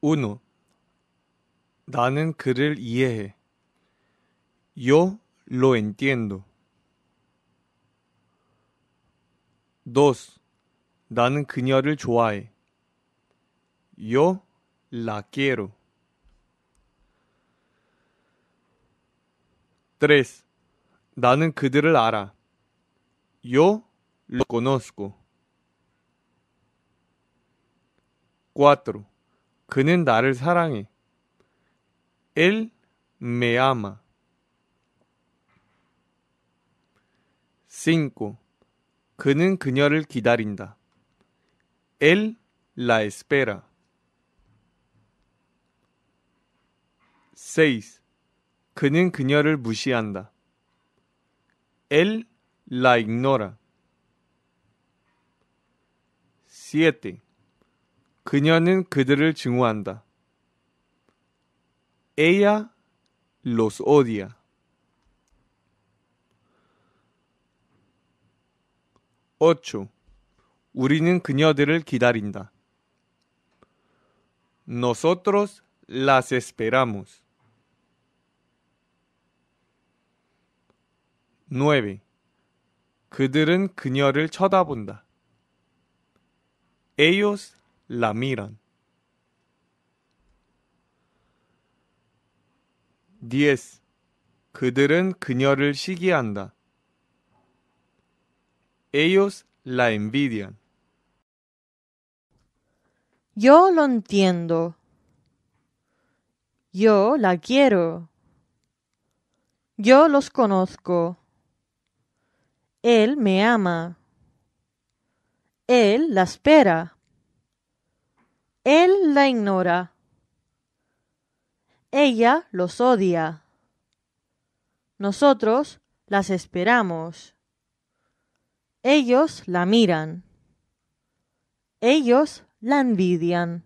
우노 나는 그를 이해해. Yo lo entiendo. Dos. 나는 그녀를 좋아해. Yo la quiero. Tres. 나는 그들을 알아. Yo lo conozco. Cuatro. 그는 나를 사랑해. Él me ama. 5. 그는 그녀를 기다린다. Él la espera. 6. 그는 그녀를 무시한다. Él la ignora. 7. 그녀는 그들을 증오한다. Ella los odia. Ocho. 우리는 그녀들을 기다린다. Nosotros las esperamos. 9. 그들은 그녀를 쳐다본다. Ellos la miran. 10. 그들은 Ellos la envidian. Yo lo entiendo. Yo la quiero. Yo los conozco. Él me ama. Él la espera. Él la ignora. Ella los odia. Nosotros las esperamos. Ellos la miran. Ellos la envidian.